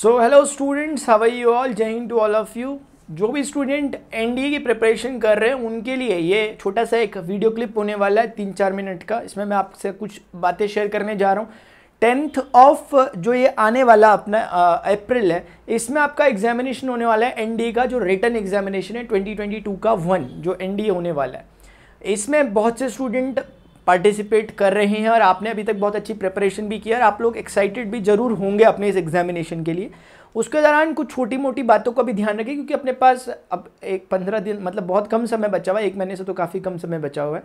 so hello students how are you all जय हिंद to all of you जो भी स्टूडेंट एनडीए की प्रिपरेशन कर रहे हैं उनके लिए ये छोटा सा एक वीडियो क्लिप होने वाला है तीन चार मिनट का इसमें मैं आपसे कुछ बातें शेयर करने जा रहा हूँ टेंथ ऑफ जो ये आने वाला अपना अप्रैल है इसमें आपका एग्जामिनेशन होने वाला है एनडीए का जो रिटर्न एग्जामिनेशन है ट्वेंटी का वन जो एनडीए होने वाला है इसमें बहुत से स्टूडेंट पार्टिसिपेट कर रहे हैं और आपने अभी तक बहुत अच्छी प्रिपरेशन भी किया और आप लोग एक्साइटेड भी ज़रूर होंगे अपने इस एग्जामिनेशन के लिए उसके दौरान कुछ छोटी मोटी बातों का भी ध्यान रखें क्योंकि अपने पास अब एक पंद्रह दिन मतलब बहुत कम समय बचा हुआ है एक महीने से तो काफ़ी कम समय बचा हुआ है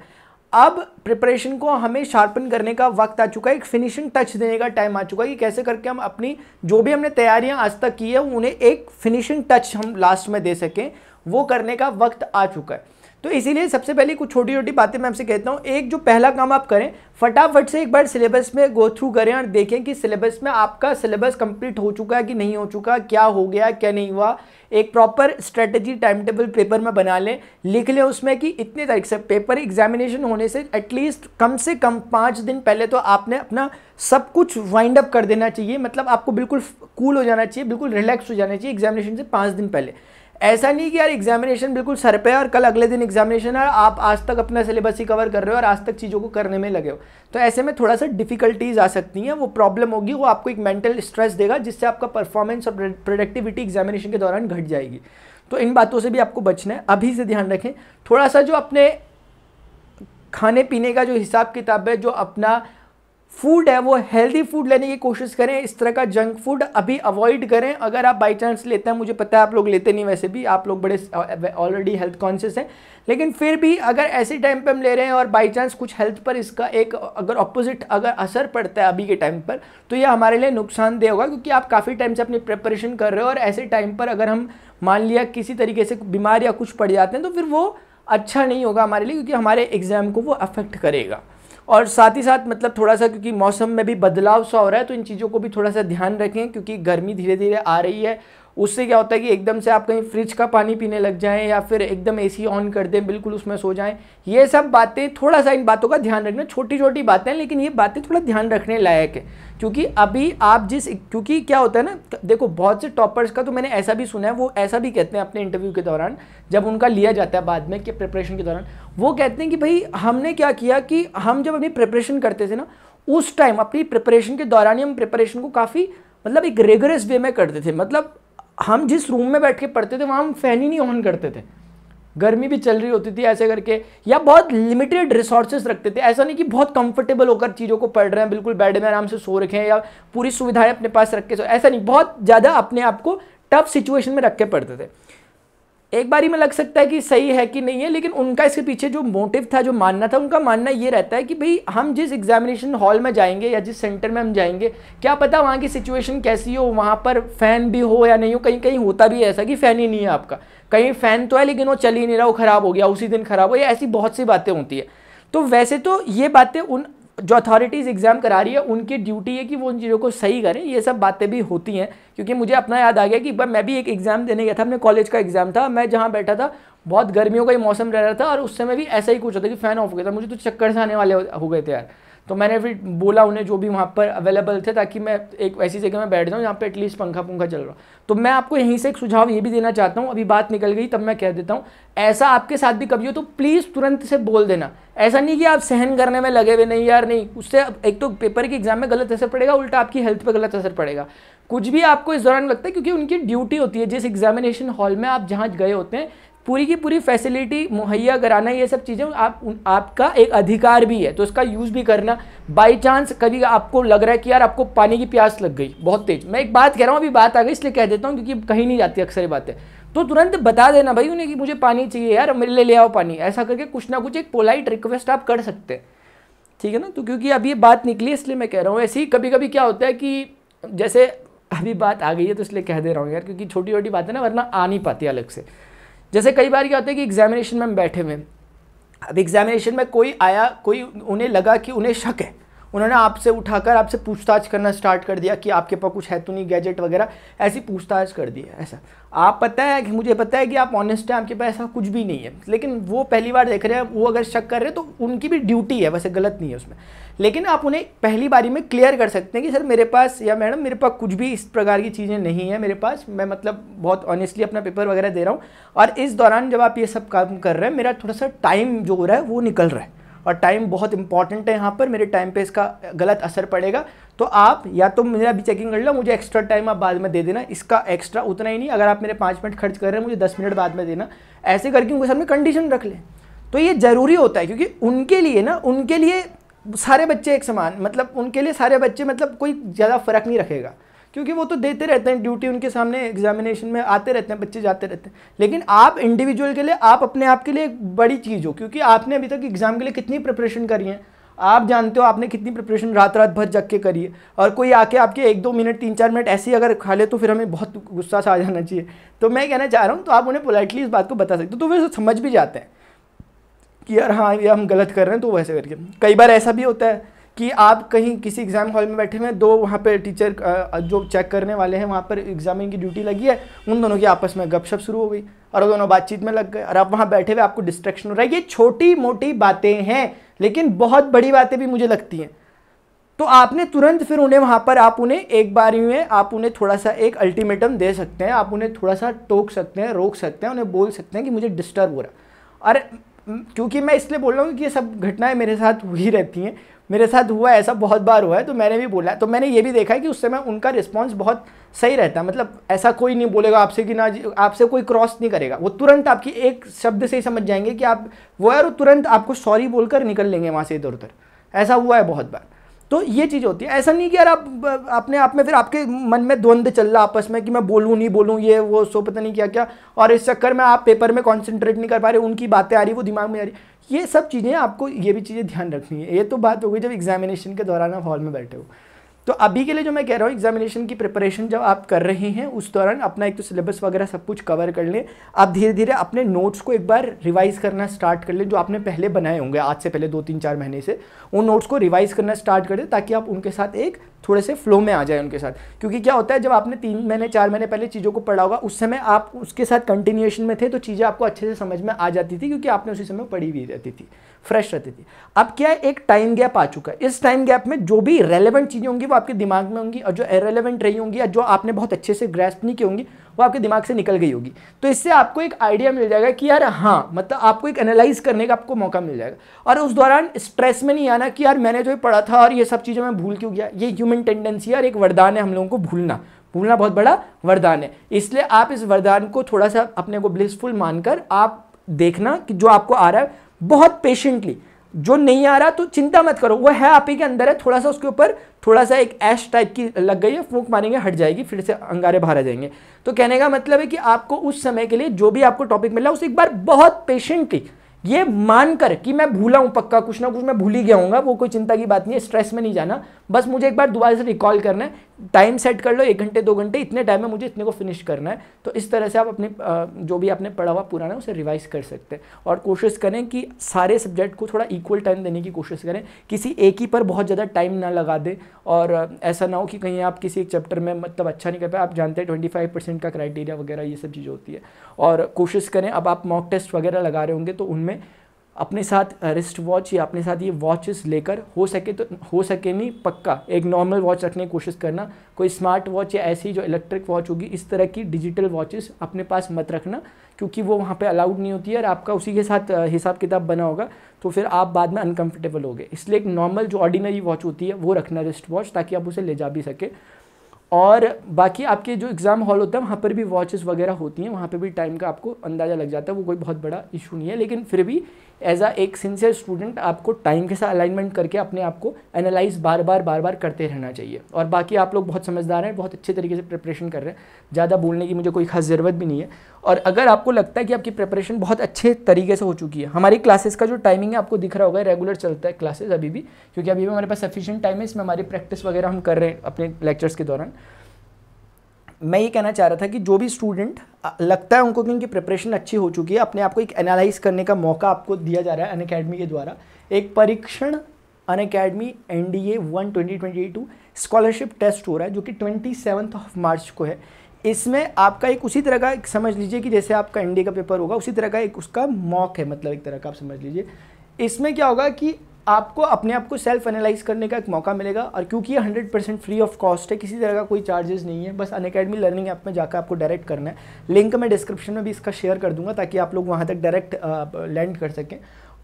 अब प्रिपरेशन को हमें शार्पन करने का वक्त आ चुका है एक फिनिशिंग टच देने का टाइम आ चुका है कि कैसे करके हम अपनी जो भी हमने तैयारियां आज तक की है उन्हें एक फिनिशिंग टच हम लास्ट में दे सकें वो करने का वक्त आ चुका है तो इसीलिए सबसे पहले कुछ छोटी छोटी बातें मैं आपसे कहता हूँ एक जो पहला काम आप करें फटाफट से एक बार सिलेबस में गो थ्रू करें और देखें कि सिलेबस में आपका सिलेबस कंप्लीट हो चुका है कि नहीं हो चुका क्या हो गया क्या नहीं हुआ एक proper strategy time table paper में बना लें लिख लें उसमें कि इतने तारीख से पेपर एग्जामिनेशन होने से एटलीस्ट कम से कम पाँच दिन पहले तो आपने अपना सब कुछ वाइंड अप कर देना चाहिए मतलब आपको बिल्कुल कूल हो जाना चाहिए बिल्कुल रिलैक्स हो जाना चाहिए एग्जामिनेशन से पाँच दिन पहले ऐसा नहीं कि यार एग्जामिनेशन बिल्कुल सर पे है और कल अगले दिन एग्जामिनेशन है आप आज तक अपना सिलेबस ही कवर कर रहे हो और आज तक चीज़ों को करने में लगे हो तो ऐसे में थोड़ा सा डिफिकल्टीज आ सकती हैं वो प्रॉब्लम होगी वो आपको एक मेंटल स्ट्रेस देगा जिससे आपका परफॉर्मेंस और प्रोडक्टिविटी एग्जामिनेशन के दौरान घट जाएगी तो इन बातों से भी आपको बचना है अभी से ध्यान रखें थोड़ा सा जो अपने खाने पीने का जो हिसाब किताब है जो अपना फूड है वो हेल्दी फूड लेने की कोशिश करें इस तरह का जंक फूड अभी अवॉइड करें अगर आप बाई चांस लेते हैं मुझे पता है आप लोग लेते नहीं वैसे भी आप लोग बड़े ऑलरेडी हेल्थ कॉन्शियस हैं लेकिन फिर भी अगर ऐसे टाइम पे हम ले रहे हैं और बाई चांस कुछ हेल्थ पर इसका एक अगर ऑपोजिट अगर असर पड़ता है अभी के टाइम पर तो ये हमारे लिए नुकसानदेह होगा क्योंकि आप काफ़ी टाइम से अपनी प्रिपरेशन कर रहे हो और ऐसे टाइम पर अगर हम मान लिया किसी तरीके से बीमार या कुछ पड़ जाते हैं तो फिर वो अच्छा नहीं होगा हमारे लिए क्योंकि हमारे एग्ज़ाम को वो अफेक्ट करेगा और साथ ही साथ मतलब थोड़ा सा क्योंकि मौसम में भी बदलाव सा हो रहा है तो इन चीज़ों को भी थोड़ा सा ध्यान रखें क्योंकि गर्मी धीरे धीरे आ रही है उससे क्या होता है कि एकदम से आप कहीं फ्रिज का पानी पीने लग जाएं या फिर एकदम एसी ऑन कर दें बिल्कुल उसमें सो जाएं ये सब बातें थोड़ा सा इन बातों का ध्यान रखना छोटी छोटी बातें हैं लेकिन ये बातें थोड़ा ध्यान रखने लायक है क्योंकि अभी आप जिस क्योंकि क्या होता है ना देखो बहुत से टॉपर्स का तो मैंने ऐसा भी सुना है वो ऐसा भी कहते हैं अपने इंटरव्यू के दौरान जब उनका लिया जाता है बाद में कि प्रिपरेशन के दौरान वो कहते हैं कि भाई हमने क्या किया कि हम जब अपनी प्रिपरेशन करते थे ना उस टाइम अपनी प्रिपरेशन के दौरान ही हम प्रिपरेशन को काफ़ी मतलब एक रेगुलस वे में करते थे मतलब हम जिस रूम में बैठ के पढ़ते थे वहाँ हम फैन ही नहीं ऑन करते थे गर्मी भी चल रही होती थी ऐसे करके या बहुत लिमिटेड रिसोर्सेज रखते थे ऐसा नहीं कि बहुत कंफर्टेबल होकर चीज़ों को पढ़ रहे हैं बिल्कुल बेड में आराम से सो रखे हैं या पूरी सुविधाएं अपने पास रख के सो ऐसा नहीं बहुत ज़्यादा अपने आप को टफ सिचुएशन में रख के पढ़ते थे एक बारी में लग सकता है कि सही है कि नहीं है लेकिन उनका इसके पीछे जो मोटिव था जो मानना था उनका मानना ये रहता है कि भाई हम जिस एग्जामिनेशन हॉल में जाएंगे या जिस सेंटर में हम जाएंगे क्या पता वहाँ की सिचुएशन कैसी हो वहाँ पर फ़ैन भी हो या नहीं हो कहीं कहीं होता भी है ऐसा कि फ़ैन ही नहीं है आपका कहीं फ़ैन तो है लेकिन वो चल ही नहीं रहा वो ख़राब हो गया उसी दिन ख़राब हो या ऐसी बहुत सी बातें होती है तो वैसे तो ये बातें उन जो अथॉरिटीज़ एग्ज़ाम करा रही है उनकी ड्यूटी है कि वो उन चीज़ों को सही करें ये सब बातें भी होती हैं क्योंकि मुझे अपना याद आ गया कि मैं भी एक एग्ज़ाम देने गया था अपने कॉलेज का एग्ज़ाम था मैं जहाँ बैठा था बहुत गर्मियों का ही मौसम रह रहा था और उस समय भी ऐसा ही कुछ होता कि फ़ैन ऑफ हो गया था मुझे तो चक्कर से आने वाले हो गए थे यार तो मैंने फिर बोला उन्हें जो भी वहाँ पर अवेलेबल थे ताकि मैं एक ऐसी जगह में बैठ जाऊँ जहाँ पे एटलीस्ट पंखा पंखा चल रहा तो मैं आपको यहीं से एक सुझाव ये भी देना चाहता हूँ अभी बात निकल गई तब मैं कह देता हूँ ऐसा आपके साथ भी कभी हो तो प्लीज़ तुरंत से बोल देना ऐसा नहीं कि आप सहन करने में लगे हुए नहीं यार नहीं उससे एक तो पेपर के एग्जाम में गलत असर पड़ेगा उल्टा आपकी हेल्थ पर गलत असर पड़ेगा कुछ भी आपको इस दौरान लगता है क्योंकि उनकी ड्यूटी होती है जिस एग्जामिनेशन हॉल में आप जहाँ गए होते हैं पूरी की पूरी फैसिलिटी मुहैया कराना ये सब चीज़ें आप आपका एक अधिकार भी है तो इसका यूज़ भी करना बाई चांस कभी आपको लग रहा है कि यार आपको पानी की प्यास लग गई बहुत तेज़ मैं एक बात कह रहा हूँ अभी बात आ गई इसलिए कह देता हूँ क्योंकि कहीं नहीं जाती अक्सर बातें तो तुरंत बता देना भाई उन्हें कि मुझे पानी चाहिए यार मेरे लिए ले आओ पानी ऐसा करके कुछ ना कुछ एक पोलाइट रिक्वेस्ट आप कर सकते हैं ठीक है ना तो क्योंकि अभी ये बात निकली इसलिए मैं कह रहा हूँ ऐसे ही कभी कभी क्या होता है कि जैसे अभी बात आ गई है तो इसलिए कह दे रहा हूँ यार क्योंकि छोटी छोटी बातें ना वरना आ नहीं पाती अलग से जैसे कई बार क्या होता है कि एग्जामिनेशन में हम बैठे हुए अब एग्जामिनेशन में कोई आया कोई उन्हें लगा कि उन्हें शक है उन्होंने आपसे उठाकर आपसे पूछताछ करना स्टार्ट कर दिया कि आपके पास कुछ है तो नहीं गैजेट वगैरह ऐसी पूछताछ कर दी है ऐसा आप पता है कि मुझे पता है कि आप ऑनेस्ट हैं आपके पास ऐसा कुछ भी नहीं है लेकिन वो पहली बार देख रहे हैं वो अगर शक कर रहे हैं तो उनकी भी ड्यूटी है वैसे गलत नहीं है उसमें लेकिन आप उन्हें पहली बारी में क्लियर कर सकते हैं कि सर मेरे पास या मैडम मेरे पास कुछ भी इस प्रकार की चीज़ें नहीं है मेरे पास मैं मतलब बहुत ऑनेस्टली अपना पेपर वगैरह दे रहा हूँ और इस दौरान जब आप ये सब काम कर रहे हैं मेरा थोड़ा सा टाइम जो हो रहा है वो निकल रहा है और टाइम बहुत इंपॉर्टेंट है यहाँ पर मेरे टाइम पे इसका गलत असर पड़ेगा तो आप या तो मेरा अभी चेकिंग कर लो मुझे एक्स्ट्रा टाइम आप बाद में दे देना इसका एक्स्ट्रा उतना ही नहीं अगर आप मेरे पाँच मिनट खर्च कर रहे हैं मुझे दस मिनट बाद में देना ऐसे करके उनके सामने कंडीशन रख लें तो ये ज़रूरी होता है क्योंकि उनके लिए ना उनके लिए सारे बच्चे एक समान मतलब उनके लिए सारे बच्चे मतलब कोई ज़्यादा फ़र्क नहीं रखेगा क्योंकि वो तो देते रहते हैं ड्यूटी उनके सामने एग्जामिनेशन में आते रहते हैं बच्चे जाते रहते हैं लेकिन आप इंडिविजुअल के लिए आप अपने आप के लिए एक बड़ी चीज़ हो क्योंकि आपने अभी तक एग्ज़ाम के लिए कितनी प्रिपरेशन करी है आप जानते हो आपने कितनी प्रिपरेशन रात रात भर जग के करी है और कोई आके आपके एक दो मिनट तीन चार मिनट ऐसे ही अगर खा ले तो फिर हमें बहुत गुस्सा सा आ जाना चाहिए तो मैं कहना चाह रहा हूँ तो आप उन्हें पोलाइटली इस बात को बता सकते हो तो वे समझ भी जाते हैं कि यार हाँ ये हम गलत कर रहे हैं तो वैसे करके कई बार ऐसा भी होता है कि आप कहीं किसी एग्ज़ाम हॉल में बैठे हैं दो वहाँ पर टीचर जो चेक करने वाले हैं वहाँ पर एग्जामिंग की ड्यूटी लगी है उन दोनों की आपस में गपशप शुरू हो गई और दोनों बातचीत में लग गए और आप वहाँ बैठे हुए आपको डिस्ट्रैक्शन हो रहा है ये छोटी मोटी बातें हैं लेकिन बहुत बड़ी बातें भी मुझे लगती हैं तो आपने तुरंत फिर उन्हें वहाँ पर आप उन्हें एक बार में आप उन्हें थोड़ा सा एक अल्टीमेटम दे सकते हैं आप उन्हें थोड़ा सा टोक सकते हैं रोक सकते हैं उन्हें बोल सकते हैं कि मुझे डिस्टर्ब हो रहा है और क्योंकि मैं इसलिए बोल रहा हूँ कि ये सब घटनाएं मेरे साथ हुई रहती हैं मेरे साथ हुआ है ऐसा बहुत बार हुआ है तो मैंने भी बोला तो मैंने ये भी देखा है कि उस समय उनका रिस्पॉन्स बहुत सही रहता है मतलब ऐसा कोई नहीं बोलेगा आपसे कि ना आपसे कोई क्रॉस नहीं करेगा वो तुरंत आपकी एक शब्द से ही समझ जाएंगे कि आप वो यार तुरंत आपको सॉरी बोलकर निकल लेंगे वहाँ से इधर उधर ऐसा हुआ है बहुत बार तो ये चीज़ होती है ऐसा नहीं कि यार आप अपने आप में फिर आपके मन में द्वंद्व चल रहा आपस में कि मैं बोलूँ नहीं बोलूँ ये वो सो पता नहीं क्या क्या और इस चक्कर में आप पेपर में कॉन्सेंट्रेट नहीं कर पा रहे उनकी बातें आ रही वो दिमाग में आ रही ये सब चीज़ें आपको ये भी चीज़ें ध्यान रखनी है ये तो बात हो गई जब एग्जामिनेशन के दौरान आप हॉल में बैठे हो तो अभी के लिए जो मैं कह रहा हूँ एग्जामिनेशन की प्रिपरेशन जब आप कर रहे हैं उस दौरान अपना एक तो सिलेबस वगैरह सब कुछ कवर कर लें आप धीरे धीरे अपने नोट्स को एक बार रिवाइज़ करना स्टार्ट कर लें जो आपने पहले बनाए होंगे आज से पहले दो तीन चार महीने से उन नोट्स को रिवाइज़ करना स्टार्ट कर दें ताकि आप उनके साथ एक थोड़े से फ्लो में आ जाए उनके साथ क्योंकि क्या होता है जब आपने तीन महीने चार महीने पहले चीज़ों को पढ़ा होगा उस समय आप उसके साथ कंटिन्यूएशन में थे तो चीज़ें आपको अच्छे से समझ में आ जाती थी क्योंकि आपने उसी समय पढ़ी हुई रहती थी फ्रेश रहती थी अब क्या है एक टाइम गैप आ चुका है इस टाइम गैप में जो भी रेलिवेंट चीज़ें होंगी वो आपके दिमाग में होंगी और जो रेलेवेंट रही होंगी या जो आपने बहुत अच्छे से ग्रेस्प नहीं की होंगी वो आपके दिमाग से निकल गई होगी तो इससे आपको एक आइडिया मिल जाएगा कि यार हाँ मतलब आपको एक एनालाइज करने का आपको मौका मिल जाएगा और उस दौरान स्ट्रेस में नहीं आना कि यार मैंने जो पढ़ा था और ये सब चीज़ें मैं भूल क्यों गया ये ह्यूमन टेंडेंसी और एक वरदान है हम लोगों को भूलना भूलना बहुत बड़ा वरदान है इसलिए आप इस वरदान को थोड़ा सा अपने को ब्लिसफुल मानकर आप देखना कि जो आपको आ रहा है बहुत पेशेंटली जो नहीं आ रहा तो चिंता मत करो वो है आप ही के अंदर है थोड़ा सा उसके ऊपर थोड़ा सा एक ऐश टाइप की लग गई है फूक मारेंगे हट जाएगी फिर से अंगारे बाहर आ जाएंगे तो कहने का मतलब है कि आपको उस समय के लिए जो भी आपको टॉपिक मिला उस एक बार बहुत पेशेंटली ये मानकर कि मैं भूला हूं पक्का कुछ ना कुछ मैं भूल ही गया हूँ वो कोई चिंता की बात नहीं है स्ट्रेस में नहीं जाना बस मुझे एक बार दोबारा से रिकॉल करना है टाइम सेट कर लो एक घंटे दो घंटे इतने टाइम में मुझे इतने को फिनिश करना है तो इस तरह से आप अपने जो भी आपने पढ़ा हुआ पुराना है उसे रिवाइज कर सकते हैं और कोशिश करें कि सारे सब्जेक्ट को थोड़ा इक्वल टाइम देने की कोशिश करें किसी एक ही पर बहुत ज़्यादा टाइम ना लगा दें और ऐसा ना हो कि कहीं आप किसी एक चैप्टर में मतलब अच्छा नहीं कर पाए आप जानते हैं ट्वेंटी फाइव परसेंट का क्राइटेरिया वगैरह ये सब चीज़ होती है और कोशिश करें अब आप मॉक टेस्ट वगैरह लगा रहे होंगे तो उनमें अपने साथ रिस्ट वॉच या अपने साथ ये वॉचेस लेकर हो सके तो हो सके नहीं पक्का एक नॉर्मल वॉच रखने की कोशिश करना कोई स्मार्ट वॉच या ऐसी जो इलेक्ट्रिक वॉच होगी इस तरह की डिजिटल वॉचेस अपने पास मत रखना क्योंकि वो वहाँ पे अलाउड नहीं होती है और आपका उसी के साथ हिसाब किताब बना होगा तो फिर आप बाद में अनकम्फर्टेबल हो गए इसलिए एक नॉर्मल जो ऑर्डिनरी वॉच होती है वो रखना रिस्ट वॉच ताकि आप उसे ले जा भी सके और बाकी आपके जो एग्ज़ाम हॉल होता है वहाँ पर भी वॉचेस वगैरह होती हैं वहाँ पर भी टाइम का आपको अंदाज़ा लग जाता है वो कोई बहुत बड़ा इशू नहीं है लेकिन फिर भी एज आ एक सिंसियर स्टूडेंट आपको टाइम के साथ अलाइनमेंट करके अपने आप को एनालाइज बार बार बार बार करते रहना चाहिए और बाकी आप लोग बहुत समझदार हैं बहुत अच्छे तरीके से प्रिपरेशन कर रहे हैं ज़्यादा बोलने की मुझे कोई खास ज़रूरत भी नहीं है और अगर आपको लगता है कि आपकी प्रिपरेशन बहुत अच्छे तरीके से हो चुकी है हमारी क्लासेस का जो टाइमिंग है आपको दिख रहा होगा रेगुलर चलता है क्लासेस अभी भी क्योंकि अभी भी हमारे पास सफिशियंट टाइम है इसमें हमारी प्रैक्टिस वगैरह हम कर रहे हैं अपने लेक्चर्स के दौरान मैं ये कहना चाह रहा था कि जो भी स्टूडेंट लगता है उनको कि उनकी प्रिपरेशन अच्छी हो चुकी है अपने आप को एक एनालाइज करने का मौका आपको दिया जा रहा है अन के द्वारा एक परीक्षण Unacademy N D A one twenty twenty two scholarship test हो रहा है जो कि ट्वेंटी सेवन्थ ऑफ मार्च को है इसमें आपका एक उसी तरह का एक समझ लीजिए कि जैसे आपका एन का पेपर होगा उसी तरह का एक उसका मॉक है मतलब एक तरह का आप समझ लीजिए इसमें क्या होगा कि आपको अपने आप को सेल्फ एनालाइज करने का एक मौका मिलेगा और क्योंकि ये hundred percent free of cost है किसी तरह का कोई चार्जेस नहीं है बस अन अकेडमी लर्निंग ऐप में जाकर आपको डायरेक्ट करना है लिंक मैं डिस्क्रिप्शन में भी इसका शेयर कर दूंगा ताकि आप लोग वहाँ तक डायरेक्ट लैंड कर सकें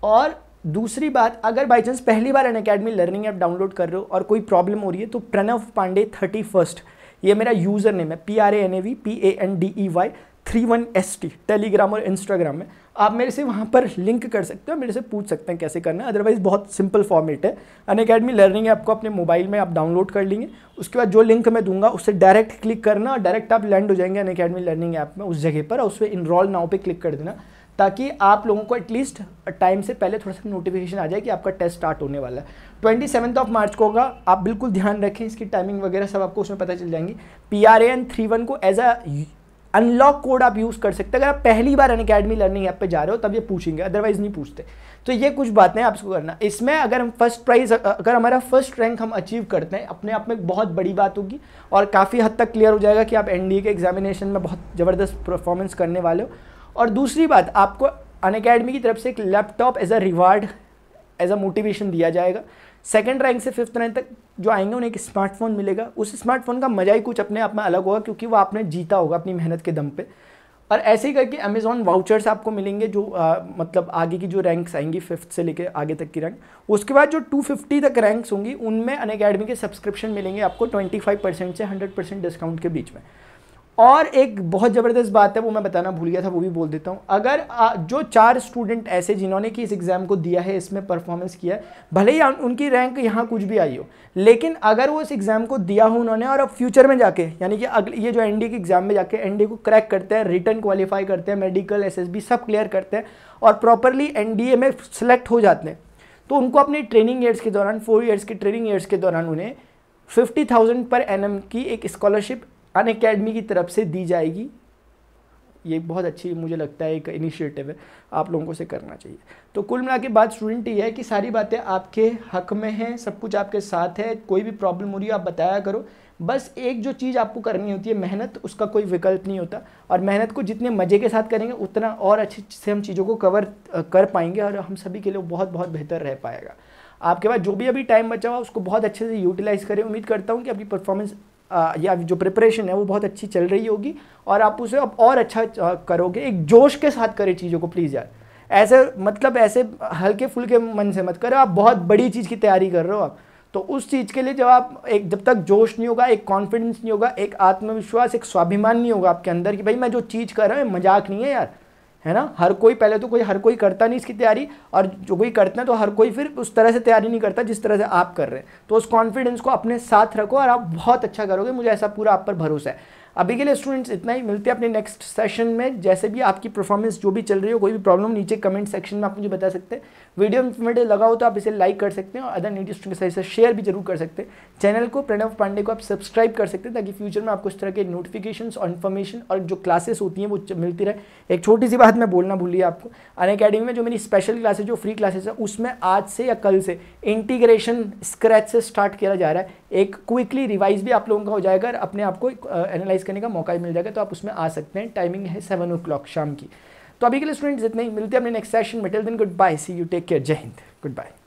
और दूसरी बात अगर बाई चांस पहली बार अनकेडमी लर्निंग ऐप डाउनलोड कर रहे हो और कोई प्रॉब्लम हो रही है तो प्रणव पांडे थर्टी फर्स्ट ये मेरा यूज़र नेम है P R A N A V P A N D E Y three one S T Telegram और इंस्टाग्राम में आप मेरे से वहाँ पर लिंक कर सकते हो मेरे से पूछ सकते हैं कैसे करना है अदरवाइज़ बहुत सिंपल फॉर्मेट है अन अकेडमी लर्निंग ऐप को अपने मोबाइल में आप डाउनलोड कर लेंगे उसके बाद जो लिंक मैं दूंगा उससे डायरेक्ट क्लिक करना और डायरेक्ट आप लैंड हो जाएंगे अन अकेडमी लर्निंग ऐप में उस जगह पर और उस पर इनरोल नाव पर क्लिक कर देना ताकि आप लोगों को एटलीस्ट टाइम से पहले थोड़ा सा नोटिफिकेशन आ जाए कि आपका टेस्ट स्टार्ट होने वाला है ट्वेंटी सेवन्थ ऑफ मार्च को होगा आप बिल्कुल ध्यान रखें इसकी टाइमिंग वगैरह सब आपको उसमें पता चल जाएंगी P R A N three one को एज अ अनलॉक कोड आप यूज़ कर सकते हैं अगर आप पहली बार अनकेडमी लर्निंग ऐप पे जा रहे हो तब ये पूछेंगे अदरवाइज नहीं पूछते तो ये कुछ बातें आपको करना इसमें अगर हम फर्स्ट प्राइज अगर हमारा फर्स्ट रैंक हम अचीव करते हैं अपने आप में बहुत बड़ी बात होगी और काफ़ी हद तक क्लियर हो जाएगा कि आप एन के एग्जामिनेशन में बहुत ज़बरदस्त परफॉर्मेंस करने वाले हो और दूसरी बात आपको अन की तरफ से एक laptop as a reward as a motivation दिया जाएगा सेकेंड रैंक से फिफ्थ रैंक तक जो आएंगे उन्हें एक स्मार्टफोन मिलेगा उस स्मार्टफोन का मज़ा ही कुछ अपने आप में अलग होगा क्योंकि वो आपने जीता होगा अपनी मेहनत के दम पे और ऐसे ही करके अमेजोन वाउचर्स आपको मिलेंगे जो आ, मतलब आगे की जो रैंक्स आएंगी फिफ्थ से लेकर आगे तक की रैंक उसके बाद जो 250 तक रैंक्स होंगी उनमें अन के सब्सक्रिप्शन मिलेंगे आपको 25 परसेंट से 100 परसेंट डिस्काउंट के बीच में और एक बहुत ज़बरदस्त बात है वो मैं बताना भूल गया था वो भी बोल देता हूँ अगर आ, जो चार स्टूडेंट ऐसे जिन्होंने कि इस एग्ज़ाम को दिया है इसमें परफॉर्मेंस किया है भले ही उनकी रैंक यहाँ कुछ भी आई हो लेकिन अगर वो इस एग्ज़ाम को दिया हो उन्होंने और अब फ्यूचर में जाके यानी कि अगले ये जो एन के एग्ज़ाम में जाके एन को क्रैक करते हैं रिटर्न क्वालिफाई करते हैं मेडिकल एस सब क्लियर करते हैं और प्रॉपरली एन में सेलेक्ट हो जाते हैं तो उनको अपनी ट्रेनिंग ईयर्स के दौरान फोर ईयर्स के ट्रेनिंग ईयर्स के दौरान उन्हें फिफ्टी थाउजेंड पर एन की एक स्कॉलरशिप अन अकेडमी की तरफ से दी जाएगी ये बहुत अच्छी मुझे लगता है एक इनिशिएटिव है आप लोगों को से करना चाहिए तो कुल मिला के बात स्टूडेंट ये है कि सारी बातें आपके हक में हैं सब कुछ आपके साथ है कोई भी प्रॉब्लम हो रही है आप बताया करो बस एक जो चीज़ आपको करनी होती है मेहनत उसका कोई विकल्प नहीं होता और मेहनत को जितने मज़े के साथ करेंगे उतना और अच्छे से हम चीज़ों को कवर कर पाएंगे और हम सभी के लिए बहुत बहुत बेहतर रह पाएगा आपके पास जो भी अभी टाइम बचा हुआ उसको बहुत अच्छे से यूटिलाइज़ करें उम्मीद करता हूँ कि आपकी परफॉर्मेंस या जो प्रिपरेशन है वो बहुत अच्छी चल रही होगी और आप उसे अब और अच्छा करोगे एक जोश के साथ करें चीज़ों को प्लीज़ यार ऐसे मतलब ऐसे हल्के फुल्के मन से मत करो आप बहुत बड़ी चीज़ की तैयारी कर रहे हो आप तो उस चीज़ के लिए जब आप एक जब तक जोश नहीं होगा एक कॉन्फिडेंस नहीं होगा एक आत्मविश्वास एक स्वाभिमान नहीं होगा आपके अंदर कि भाई मैं जो चीज़ कर रहा हूँ मजाक नहीं है यार है ना हर कोई पहले तो कोई हर कोई करता नहीं इसकी तैयारी और जो कोई करता है तो हर कोई फिर उस तरह से तैयारी नहीं करता जिस तरह से आप कर रहे हैं तो उस कॉन्फिडेंस को अपने साथ रखो और आप बहुत अच्छा करोगे मुझे ऐसा पूरा आप पर भरोसा है अभी के लिए स्टूडेंट्स इतना ही मिलते हैं अपने नेक्स्ट सेशन में जैसे भी आपकी परफॉर्मेंस जो भी चल रही हो कोई भी प्रॉब्लम नीचे कमेंट सेक्शन में आप मुझे बता सकते हैं वीडियो इन्फॉर्मेटिव लगा हो तो आप इसे लाइक कर सकते हैं और अदर नीट स्टूडेंट के साथ इसे शेयर भी जरूर कर सकते हैं चैनल को प्रणव पांडे को आप सब्सक्राइब कर सकते हैं ताकि फ्यूचर में आपको इस तरह के नोटिफिकेशन और इन्फॉर्मेशन और जो क्लासेस होती हैं वो मिलती रहे एक छोटी सी बात मैं बोलना भूलिए आपको अन अकेडमी में जो मेरी स्पेशल क्लासेज जो फ्री क्लासेस है उसमें आज से या कल से इंटीग्रेशन स्क्रैच से स्टार्ट किया जा रहा है एक क्विकली रिवाइज भी आप लोगों का हो जाएगा अपने आप को एनालाइज करने का मौका मिल जाएगा तो आप उसमें आ सकते हैं टाइमिंग है सेवन ओ शाम की तो अभी के लिए स्टूडेंट्स इतने ही मिलते हैं अपने नेक्स्ट सेशन में till then good bye see you take care जय हिंद गुड बाय